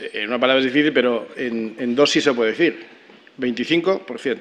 Eh, en una palabra es difícil, pero en, dos sí se puede decir, 25%.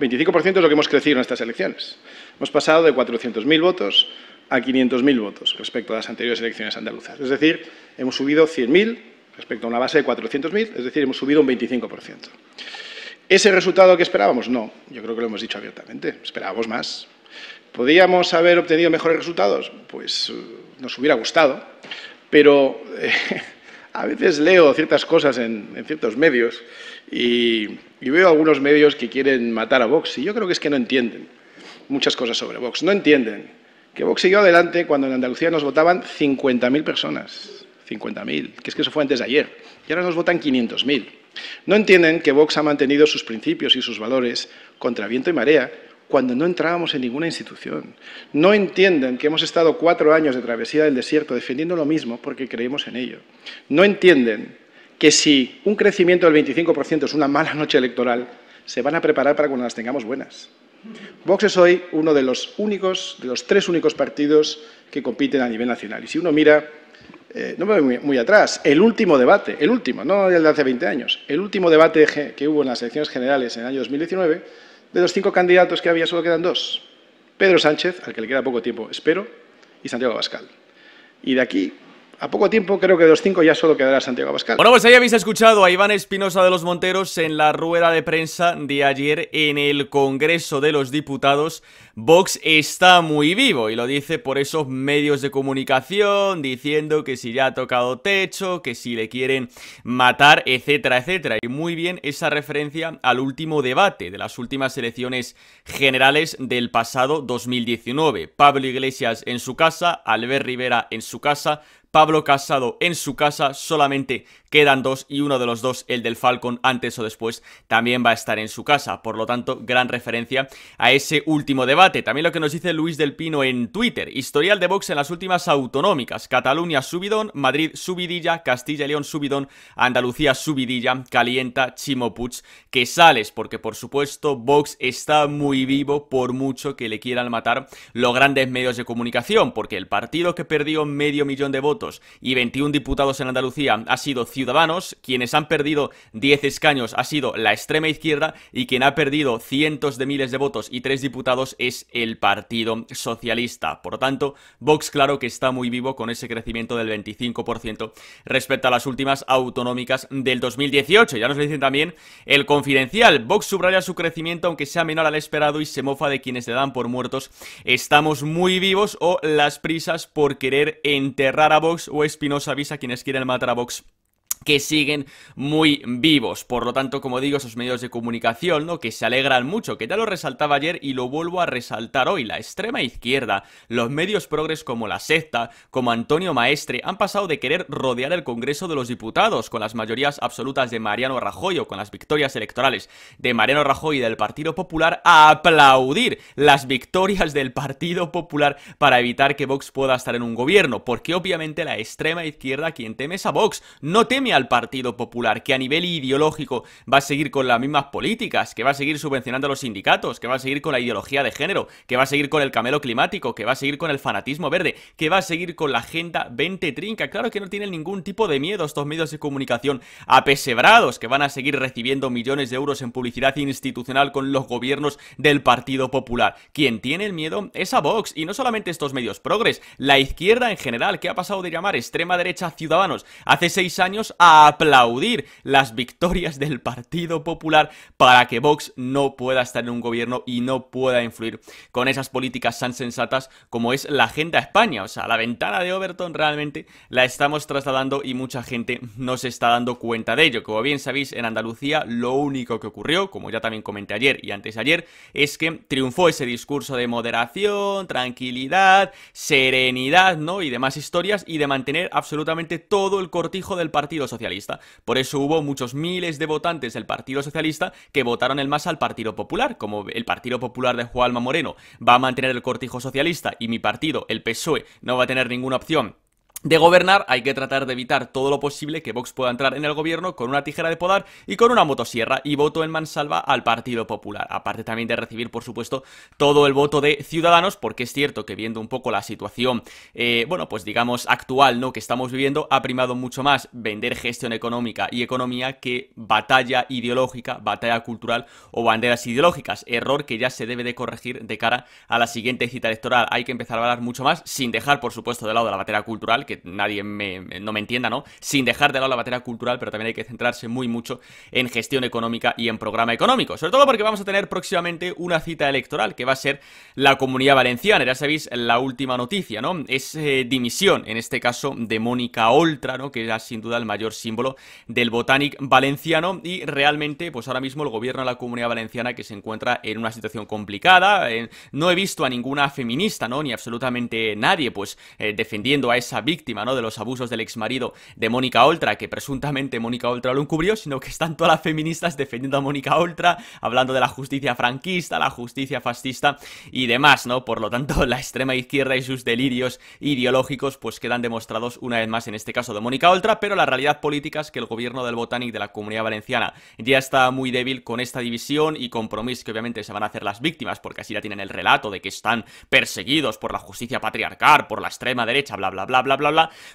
25% es lo que hemos crecido en estas elecciones. Hemos pasado de 400.000 votos a 500.000 votos respecto a las anteriores elecciones andaluzas. Es decir, hemos subido 100.000 respecto a una base de 400.000, es decir, hemos subido un 25%. ¿Ese resultado que esperábamos? No, yo creo que lo hemos dicho abiertamente, esperábamos más. ¿Podríamos haber obtenido mejores resultados? Pues eh, nos hubiera gustado, pero eh, a veces leo ciertas cosas en, ciertos medios y, y, veo algunos medios que quieren matar a Vox y yo creo que es que no entienden muchas cosas sobre Vox. No entienden que Vox siguió adelante cuando en Andalucía nos votaban 50.000 personas. 50.000, que es que eso fue antes de ayer. Y ahora nos votan 500.000. No entienden que Vox ha mantenido sus principios y sus valores contra viento y marea cuando no entrábamos en ninguna institución. No entienden que hemos estado cuatro años de travesía del desierto defendiendo lo mismo porque creemos en ello. No entienden que si un crecimiento del 25% es una mala noche electoral, se van a preparar para cuando las tengamos buenas. Vox es hoy uno de los únicos, de los tres únicos partidos que compiten a nivel nacional. Y si uno mira, eh, no me voy muy, muy, atrás, el último debate, el último, no el de hace 20 años, el último debate que hubo en las elecciones generales en el año 2019 de los cinco candidatos que había solo quedan dos. Pedro Sánchez, al que le queda poco tiempo, espero, y Santiago Abascal. Y de aquí a poco tiempo, creo que de los cinco ya solo quedará Santiago Abascal. Bueno, pues ahí habéis escuchado a Iván Espinosa de los Monteros en la rueda de prensa de ayer en el Congreso de los Diputados. Vox está muy vivo y lo dice por esos medios de comunicación, diciendo que si ya ha tocado techo, que si le quieren matar, etcétera, etcétera. Y muy bien esa referencia al último debate de las últimas elecciones generales del pasado 2019. Pablo Iglesias en su casa, Albert Rivera en su casa, Pablo Casado en su casa, solamente quedan dos y uno de los dos, el del Falcon, antes o después, también va a estar en su casa. Por lo tanto, gran referencia a ese último debate. También lo que nos dice Luis del Pino en Twitter, historial de Vox en las últimas autonómicas, Cataluña subidón, Madrid subidilla, Castilla y León subidón, Andalucía subidilla, calienta Chimo que sales, porque por supuesto Vox está muy vivo por mucho que le quieran matar los grandes medios de comunicación, porque el partido que perdió medio millón de votos y 21 diputados en Andalucía ha sido Ciudadanos, quienes han perdido 10 escaños ha sido la extrema izquierda y quien ha perdido cientos de miles de votos y 3 diputados es el Partido Socialista. Por lo tanto, Vox claro que está muy vivo con ese crecimiento del 25% respecto a las últimas autonómicas del 2018. Ya nos dicen también el confidencial. Vox subraya su crecimiento aunque sea menor al esperado y se mofa de quienes le dan por muertos. Estamos muy vivos o las prisas por querer enterrar a Vox o Espinosa avisa a quienes quieren matar a Vox que siguen muy vivos. Por lo tanto, como digo, esos medios de comunicación, ¿no? Que se alegran mucho, que ya lo resaltaba ayer y lo vuelvo a resaltar hoy. La extrema izquierda, los medios progres como la secta, como Antonio Maestre, han pasado de querer rodear el Congreso de los Diputados con las mayorías absolutas de Mariano Rajoy o con las victorias electorales de Mariano Rajoy y del Partido Popular a aplaudir las victorias del Partido Popular para evitar que Vox pueda estar en un gobierno. Porque obviamente la extrema izquierda quien teme es a Vox, no teme al Partido Popular, que a nivel ideológico va a seguir con las mismas políticas, que va a seguir subvencionando a los sindicatos, que va a seguir con la ideología de género, que va a seguir con el camelo climático, que va a seguir con el fanatismo verde, que va a seguir con la Agenda 2030. Claro que no tienen ningún tipo de miedo estos medios de comunicación apesebrados, que van a seguir recibiendo millones de euros en publicidad institucional con los gobiernos del Partido Popular. Quien tiene el miedo es a Vox, y no solamente estos medios progres, la izquierda en general, que ha pasado de llamar extrema derecha ciudadanos hace seis años aplaudir las victorias del Partido Popular para que Vox no pueda estar en un gobierno y no pueda influir con esas políticas tan sensatas como es la agenda España. O sea, la ventana de Overton realmente la estamos trasladando y mucha gente no se está dando cuenta de ello. Como bien sabéis, en Andalucía lo único que ocurrió, como ya también comenté ayer y antes ayer, es que triunfó ese discurso de moderación, tranquilidad, serenidad, ¿no? Y demás historias y de mantener absolutamente todo el cortijo del partido socialista. Por eso hubo muchos miles de votantes del Partido Socialista que votaron el más al Partido Popular. Como el Partido Popular de Juanma Moreno va a mantener el cortijo socialista y mi partido, el PSOE, no va a tener ninguna opción de gobernar hay que tratar de evitar todo lo posible que Vox pueda entrar en el gobierno con una tijera de podar y con una motosierra y voto en mansalva al Partido Popular. Aparte también de recibir, por supuesto, todo el voto de Ciudadanos, porque es cierto que viendo un poco la situación, eh, bueno, pues digamos actual, ¿no?, que estamos viviendo, ha primado mucho más vender gestión económica y economía que batalla ideológica, batalla cultural o banderas ideológicas. Error que ya se debe de corregir de cara a la siguiente cita electoral. Hay que empezar a hablar mucho más, sin dejar, por supuesto, de lado la batalla cultural, que nadie me, no me entienda, ¿no? Sin dejar de lado la batería cultural, pero también hay que centrarse muy mucho en gestión económica y en programa económico. Sobre todo porque vamos a tener próximamente una cita electoral, que va a ser la Comunidad Valenciana. Ya sabéis la última noticia, ¿no? Es eh, dimisión, en este caso, de Mónica Oltra, ¿no? Que era sin duda el mayor símbolo del Botanic valenciano y realmente, pues ahora mismo el gobierno de la Comunidad Valenciana que se encuentra en una situación complicada. Eh, no he visto a ninguna feminista, ¿no? Ni absolutamente nadie, pues, eh, defendiendo a esa víctima ¿no? De los abusos del exmarido de Mónica Oltra, que presuntamente Mónica Oltra lo encubrió, sino que están todas las feministas defendiendo a Mónica Oltra, hablando de la justicia franquista, la justicia fascista y demás, ¿no? Por lo tanto, la extrema izquierda y sus delirios ideológicos pues quedan demostrados una vez más en este caso de Mónica Oltra, pero la realidad política es que el gobierno del Botanic de la Comunidad Valenciana ya está muy débil con esta división y compromiso que obviamente se van a hacer las víctimas, porque así ya tienen el relato de que están perseguidos por la justicia patriarcal, por la extrema derecha, bla bla bla bla bla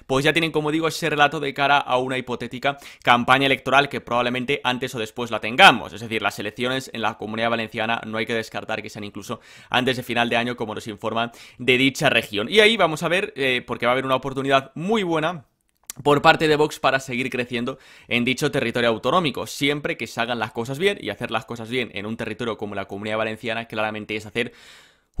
pues ya tienen, como digo, ese relato de cara a una hipotética campaña electoral que probablemente antes o después la tengamos. Es decir, las elecciones en la comunidad valenciana no hay que descartar que sean incluso antes de final de año, como nos informan de dicha región. Y ahí vamos a ver, eh, porque va a haber una oportunidad muy buena por parte de Vox para seguir creciendo en dicho territorio autonómico, siempre que se hagan las cosas bien y hacer las cosas bien en un territorio como la Comunidad Valenciana claramente es hacer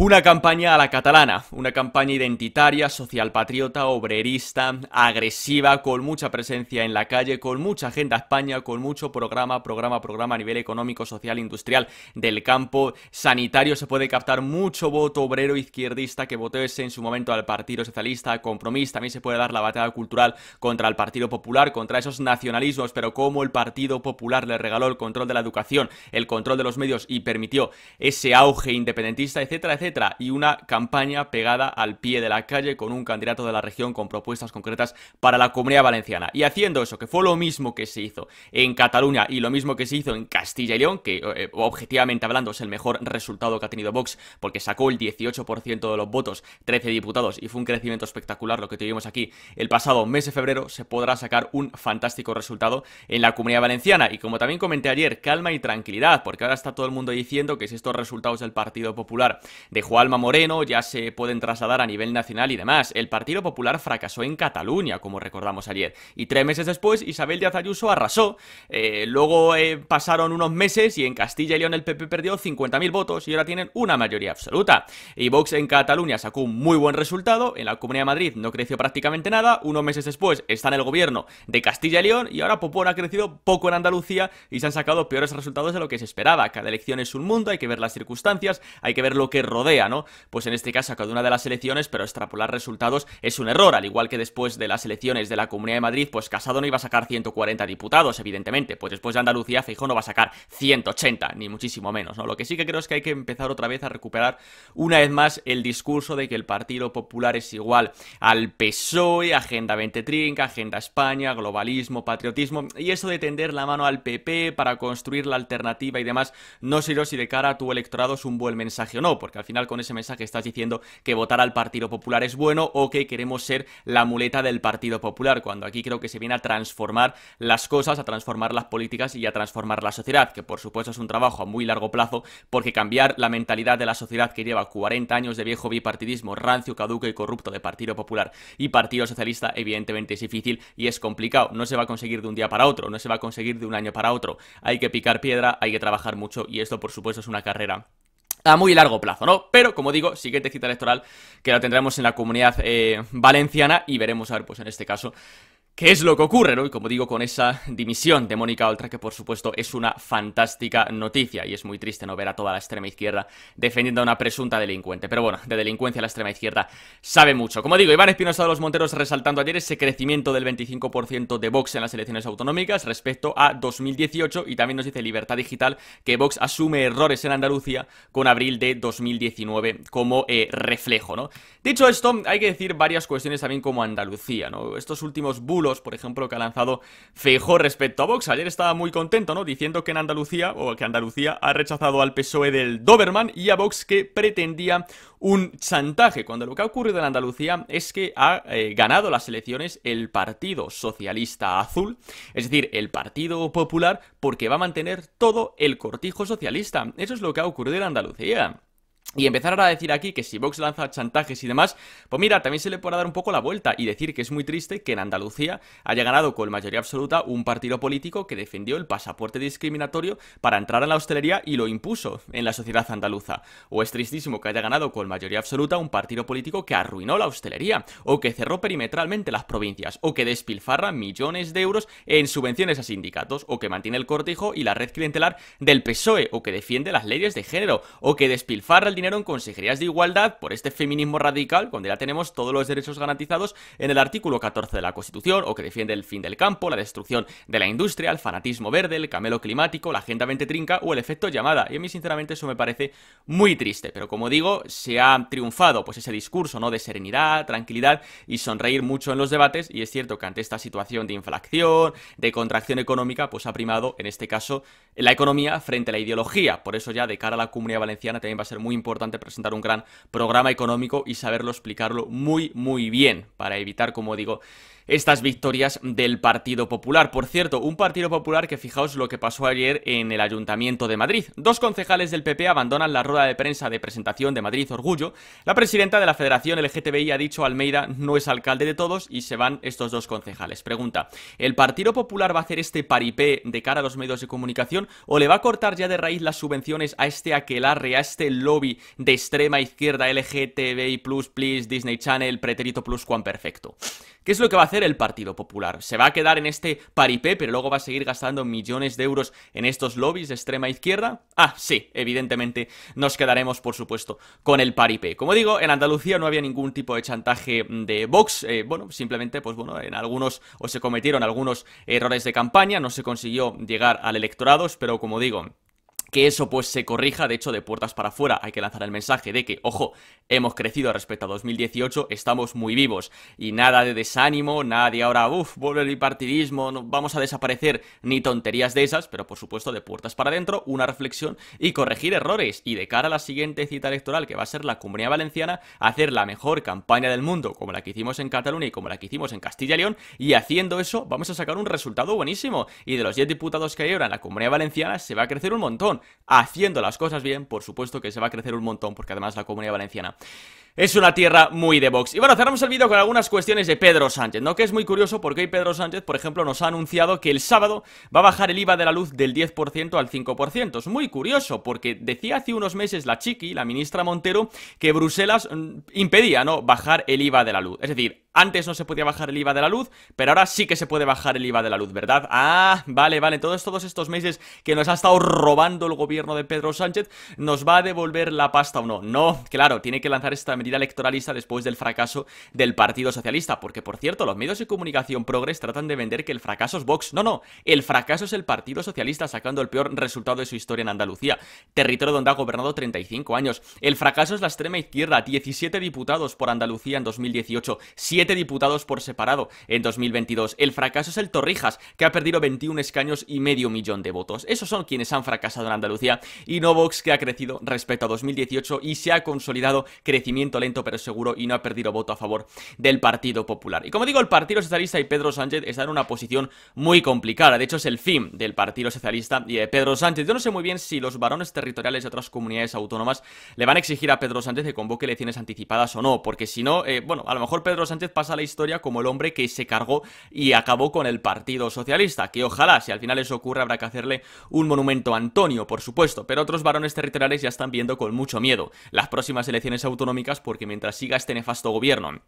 una campaña a la catalana, una campaña identitaria, social patriota, obrerista, agresiva, con mucha presencia en la calle, con mucha agenda España, con mucho programa, programa, programa a nivel económico, social, industrial, del campo sanitario. Se puede captar mucho voto obrero izquierdista que votó ese en su momento al Partido Socialista, compromiso. También se puede dar la batalla cultural contra el Partido Popular, contra esos nacionalismos, pero como el Partido Popular le regaló el control de la educación, el control de los medios y permitió ese auge independentista, etcétera, etcétera y una campaña pegada al pie de la calle con un candidato de la región con propuestas concretas para la comunidad valenciana. Y haciendo eso, que fue lo mismo que se hizo en Cataluña y lo mismo que se hizo en Castilla y León, que eh, eh, objetivamente hablando es el mejor resultado que ha tenido Vox, porque sacó el 18% de los votos, 13 diputados, y fue un crecimiento espectacular lo que tuvimos aquí el pasado mes de febrero, se podrá sacar un fantástico resultado en la comunidad valenciana. Y como también comenté ayer, calma y tranquilidad, porque ahora está todo el mundo diciendo que si estos resultados del Partido Popular de Juanma Moreno ya se pueden trasladar a nivel nacional y demás. El Partido Popular fracasó en Cataluña, como recordamos ayer. Y tres meses después, Isabel Díaz Ayuso arrasó. Eh, luego eh, pasaron unos meses y en Castilla y León el PP perdió 50.000 votos y ahora tienen una mayoría absoluta. Y Vox en Cataluña sacó un muy buen resultado. En la Comunidad de Madrid no creció prácticamente nada. Unos meses después está en el gobierno de Castilla y León y ahora Popón ha crecido poco en Andalucía y se han sacado peores resultados de lo que se esperaba. Cada elección es un mundo, hay que ver las circunstancias, hay que ver lo que rodea ¿no? Pues en este caso a cada una de las elecciones, pero extrapolar resultados es un error, al igual que después de las elecciones de la Comunidad de Madrid, pues Casado no iba a sacar 140 diputados, evidentemente, pues después de Andalucía Feijóo no va a sacar 180, ni muchísimo menos, ¿no? Lo que sí que creo es que hay que empezar otra vez a recuperar una vez más el discurso de que el Partido Popular es igual al PSOE, Agenda 20 Agenda España, globalismo, patriotismo, y eso de tender la mano al PP para construir la alternativa y demás, no sé yo si de cara a tu electorado es un buen mensaje o no, porque al final con ese mensaje estás diciendo que votar al Partido Popular es bueno o que queremos ser la muleta del Partido Popular, cuando aquí creo que se viene a transformar las cosas, a transformar las políticas y a transformar la sociedad, que por supuesto es un trabajo a muy largo plazo, porque cambiar la mentalidad de la sociedad que lleva 40 años de viejo bipartidismo rancio, caduco y corrupto de Partido Popular y Partido Socialista, evidentemente es difícil y es complicado. No se va a conseguir de un día para otro, no se va a conseguir de un año para otro. Hay que picar piedra, hay que trabajar mucho y esto por supuesto es una carrera a muy largo plazo, ¿no? Pero, como digo, siguiente cita electoral que la tendremos en la comunidad eh, valenciana y veremos, a ver, pues en este caso, ¿Qué es lo que ocurre, no? Y como digo, con esa dimisión de Mónica Oltra, que por supuesto es una fantástica noticia y es muy triste no ver a toda la extrema izquierda defendiendo a una presunta delincuente. Pero bueno, de delincuencia la extrema izquierda sabe mucho. Como digo, Iván Espinosa de los Monteros resaltando ayer ese crecimiento del 25% de Vox en las elecciones autonómicas respecto a 2018 y también nos dice Libertad Digital que Vox asume errores en Andalucía con abril de 2019 como eh, reflejo, ¿no? Dicho esto, hay que decir varias cuestiones también como Andalucía, ¿no? Estos últimos por ejemplo, que ha lanzado fijo respecto a Vox. Ayer estaba muy contento, ¿no? Diciendo que en Andalucía, o que Andalucía ha rechazado al PSOE del Doberman y a Vox que pretendía un chantaje, cuando lo que ha ocurrido en Andalucía es que ha eh, ganado las elecciones el Partido Socialista Azul, es decir, el Partido Popular, porque va a mantener todo el cortijo socialista. Eso es lo que ha ocurrido en Andalucía. Y empezar ahora a decir aquí que si Vox lanza chantajes y demás, pues mira, también se le podrá dar un poco la vuelta y decir que es muy triste que en Andalucía haya ganado con mayoría absoluta un partido político que defendió el pasaporte discriminatorio para entrar en la hostelería y lo impuso en la sociedad andaluza. O es tristísimo que haya ganado con mayoría absoluta un partido político que arruinó la hostelería, o que cerró perimetralmente las provincias, o que despilfarra millones de euros en subvenciones a sindicatos, o que mantiene el cortijo y la red clientelar del PSOE, o que defiende las leyes de género, o que despilfarra el imaginaron consejerías de igualdad por este feminismo radical, cuando ya tenemos todos los derechos garantizados en el artículo 14 de la Constitución, o que defiende el fin del campo, la destrucción de la industria, el fanatismo verde, el camelo climático, la Agenda 20 Trinca o el efecto llamada. Y a mí, sinceramente, eso me parece muy triste. Pero como digo, se ha triunfado pues ese discurso ¿no? de serenidad, tranquilidad y sonreír mucho en los debates. Y es cierto que ante esta situación de inflación, de contracción económica, pues ha primado, en este caso, la economía frente a la ideología. Por eso ya de cara a la comunidad valenciana también va a ser muy importante importante presentar un gran programa económico y saberlo explicarlo muy, muy bien para evitar, como digo, estas victorias del Partido Popular. Por cierto, un Partido Popular que fijaos lo que pasó ayer en el Ayuntamiento de Madrid. Dos concejales del PP abandonan la rueda de prensa de presentación de Madrid Orgullo. La presidenta de la Federación LGTBI ha dicho Almeida no es alcalde de todos y se van estos dos concejales. Pregunta, ¿el Partido Popular va a hacer este paripé de cara a los medios de comunicación o le va a cortar ya de raíz las subvenciones a este aquelarre, a este lobby de extrema izquierda LGTBI+, Plus, Please, Disney Channel, Pretérito Plus, Juan Perfecto? ¿Qué es lo que va a hacer? el Partido Popular. Se va a quedar en este paripé, pero luego va a seguir gastando millones de euros en estos lobbies de extrema izquierda. Ah, sí, evidentemente nos quedaremos, por supuesto, con el paripé. Como digo, en Andalucía no había ningún tipo de chantaje de Vox. Eh, bueno, simplemente, pues bueno, en algunos o se cometieron algunos errores de campaña, no se consiguió llegar al electorado, pero como digo, que eso pues se corrija, de hecho de puertas para afuera hay que lanzar el mensaje de que, ojo, hemos crecido respecto a 2018, estamos muy vivos y nada de desánimo, nada de ahora, uff, vuelve el bipartidismo, no, vamos a desaparecer, ni tonterías de esas, pero por supuesto de puertas para adentro, una reflexión y corregir errores y de cara a la siguiente cita electoral que va a ser la Comunidad Valenciana, hacer la mejor campaña del mundo como la que hicimos en Cataluña y como la que hicimos en Castilla y León y haciendo eso vamos a sacar un resultado buenísimo y de los 10 diputados que hay ahora en la Comunidad Valenciana se va a crecer un montón haciendo las cosas bien, por supuesto que se va a crecer un montón, porque además la comunidad valenciana es una tierra muy de box Y bueno, cerramos el vídeo con algunas cuestiones de Pedro Sánchez, ¿no? Que es muy curioso porque hoy Pedro Sánchez, por ejemplo, nos ha anunciado que el sábado va a bajar el IVA de la luz del 10% al 5%. Es muy curioso porque decía hace unos meses la Chiqui, la ministra Montero, que Bruselas mm, impedía, ¿no?, bajar el IVA de la luz. Es decir, antes no se podía bajar el IVA de la luz, pero ahora sí que se puede bajar el IVA de la luz, ¿verdad? Ah, vale, vale. Todos, todos estos meses que nos ha estado robando el gobierno de Pedro Sánchez, ¿nos va a devolver la pasta o no? No, claro, tiene que lanzar esta medida electoralista después del fracaso del Partido Socialista. Porque, por cierto, los medios de comunicación progres tratan de vender que el fracaso es Vox. No, no, el fracaso es el Partido Socialista sacando el peor resultado de su historia en Andalucía, territorio donde ha gobernado 35 años. El fracaso es la extrema izquierda, 17 diputados por Andalucía en 2018, 7 diputados por separado en 2022. El fracaso es el Torrijas, que ha perdido 21 escaños y medio millón de votos. Esos son quienes han fracasado en Andalucía y no Vox, que ha crecido respecto a 2018 y se ha consolidado crecimiento lento, pero seguro y no ha perdido voto a favor del Partido Popular. Y como digo, el Partido Socialista y Pedro Sánchez están en una posición muy complicada. De hecho, es el fin del Partido Socialista y de Pedro Sánchez. Yo no sé muy bien si los varones territoriales de otras comunidades autónomas le van a exigir a Pedro Sánchez que convoque elecciones anticipadas o no, porque si no, eh, bueno, a lo mejor Pedro Sánchez pasa la historia como el hombre que se cargó y acabó con el Partido Socialista, que ojalá, si al final eso ocurre, habrá que hacerle un monumento a Antonio, por supuesto, pero otros varones territoriales ya están viendo con mucho miedo las próximas elecciones autonómicas porque mientras siga este nefasto gobierno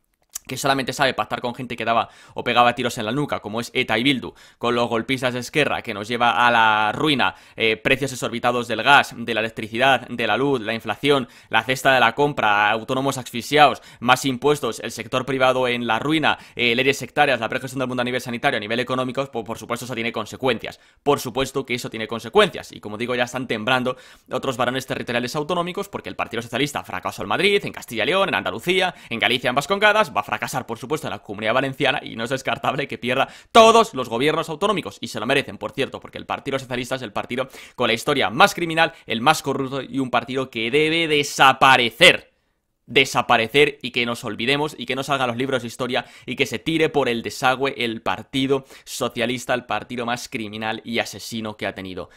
que solamente sabe pactar con gente que daba o pegaba tiros en la nuca, como es ETA y Bildu, con los golpistas de Esquerra, que nos lleva a la ruina, eh, precios exorbitados del gas, de la electricidad, de la luz, la inflación, la cesta de la compra, autónomos asfixiados, más impuestos, el sector privado en la ruina, eh, leyes sectarias, la pregestión del mundo a nivel sanitario, a nivel económico, pues, por supuesto eso tiene consecuencias. Por supuesto que eso tiene consecuencias, y como digo, ya están temblando otros varones territoriales autonómicos, porque el Partido Socialista fracasó en Madrid, en Castilla y León, en Andalucía, en Galicia, en Vascongadas, va a fracasar, por supuesto, en la comunidad valenciana y no es descartable que pierda todos los gobiernos autonómicos. Y se lo merecen, por cierto, porque el Partido Socialista es el partido con la historia más criminal, el más corrupto y un partido que debe desaparecer desaparecer y que nos olvidemos y que no salgan los libros de historia y que se tire por el desagüe el Partido Socialista, el partido más criminal y asesino que ha tenido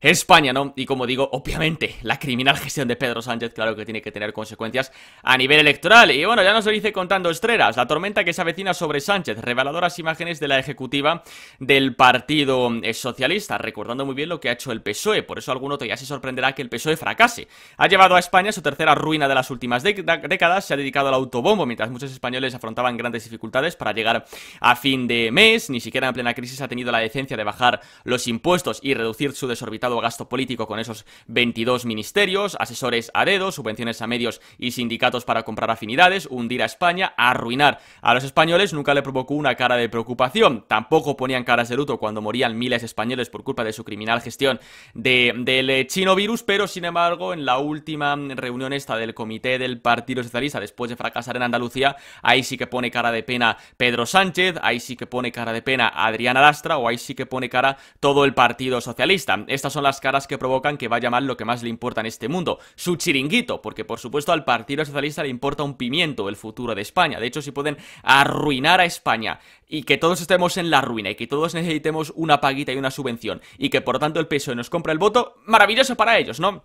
España, ¿no? Y como digo, obviamente, la criminal gestión de Pedro Sánchez, claro que tiene que tener consecuencias a nivel electoral. Y bueno, ya nos lo dice contando Estreras, la tormenta que se avecina sobre Sánchez, reveladoras imágenes de la ejecutiva del Partido Socialista, recordando muy bien lo que ha hecho el PSOE, por eso alguno ya se sorprenderá que el PSOE fracase. Ha llevado a España su tercera ruina de las últimas décadas, se ha dedicado al autobombo, mientras muchos españoles afrontaban grandes dificultades para llegar a fin de mes, ni siquiera en plena crisis ha tenido la decencia de bajar los impuestos y reducir su desorbitado gasto político con esos 22 ministerios, asesores a dedos, subvenciones a medios y sindicatos para comprar afinidades, hundir a España, arruinar a los españoles, nunca le provocó una cara de preocupación. Tampoco ponían caras de luto cuando morían miles españoles por culpa de su criminal gestión del chinovirus, pero sin embargo, en la última reunión esta del comité del Partido Socialista, después de fracasar en Andalucía, ahí sí que pone cara de pena Pedro Sánchez, ahí sí que pone cara de pena Adriana Lastra o ahí sí que pone cara todo el Partido Socialista. Estas son las caras que provocan que vaya mal lo que más le importa en este mundo, su chiringuito, porque por supuesto al Partido Socialista le importa un pimiento el futuro de España. De hecho, si pueden arruinar a España y que todos estemos en la ruina y que todos necesitemos una paguita y una subvención y que por tanto el PSOE nos compra el voto, maravilloso para ellos, ¿no?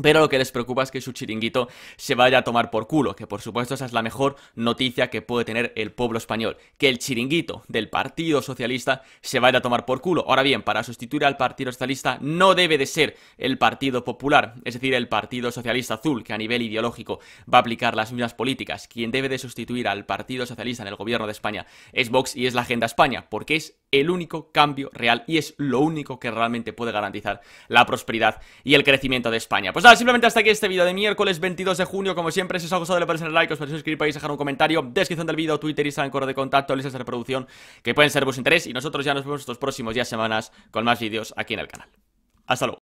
Pero lo que les preocupa es que su chiringuito se vaya a tomar por culo, que por supuesto esa es la mejor noticia que puede tener el pueblo español, que el chiringuito del Partido Socialista se vaya a tomar por culo. Ahora bien, para sustituir al Partido Socialista no debe de ser el Partido Popular, es decir, el Partido Socialista Azul, que a nivel ideológico va a aplicar las mismas políticas. Quien debe de sustituir al Partido Socialista en el gobierno de España es Vox y es la Agenda España, porque es el único cambio real y es lo único que realmente puede garantizar la prosperidad y el crecimiento de España. Pues nada, simplemente hasta aquí este vídeo de miércoles 22 de junio. Como siempre, si os ha gustado, le podéis dar like, os podéis suscribir, podéis dejar un comentario, descripción del vídeo, Twitter, Instagram, correo de contacto, listas de reproducción que pueden ser de vuestro interés. Y nosotros ya nos vemos estos próximos días, semanas con más vídeos aquí en el canal. Hasta luego.